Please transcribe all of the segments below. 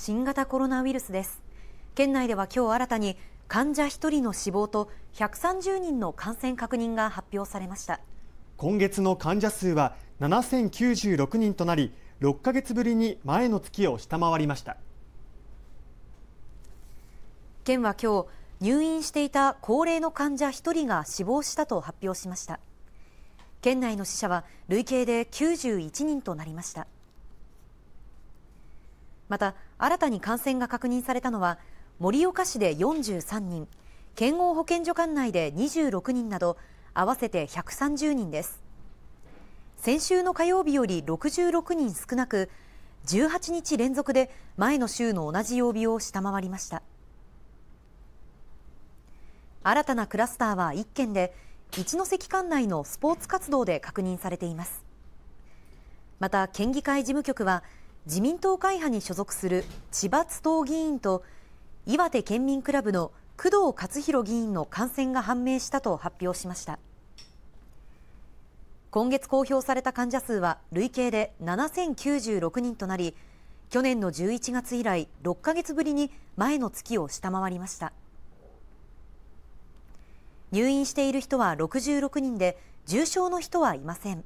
新型コロナウイルスです県内では今日新たに患者1人の死亡と130人の感染確認が発表されました今月の患者数は7096人となり6ヶ月ぶりに前の月を下回りました県は今日入院していた高齢の患者1人が死亡したと発表しました県内の死者は累計で91人となりましたまた、新たに感染が確認されたのは、盛岡市で43人、県央保健所管内で26人など、合わせて130人です。先週の火曜日より66人少なく、18日連続で前の週の同じ曜日を下回りました。新たなクラスターは1件で、一関管内のスポーツ活動で確認されています。また、県議会事務局は、自民党会派に所属する千葉党議員と岩手県民クラブの工藤勝弘議員の感染が判明したと発表しました今月公表された患者数は累計で7096人となり去年の11月以来6か月ぶりに前の月を下回りました入院している人は66人で重症の人はいません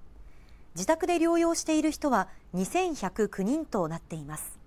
自宅で療養している人は2109人となっています。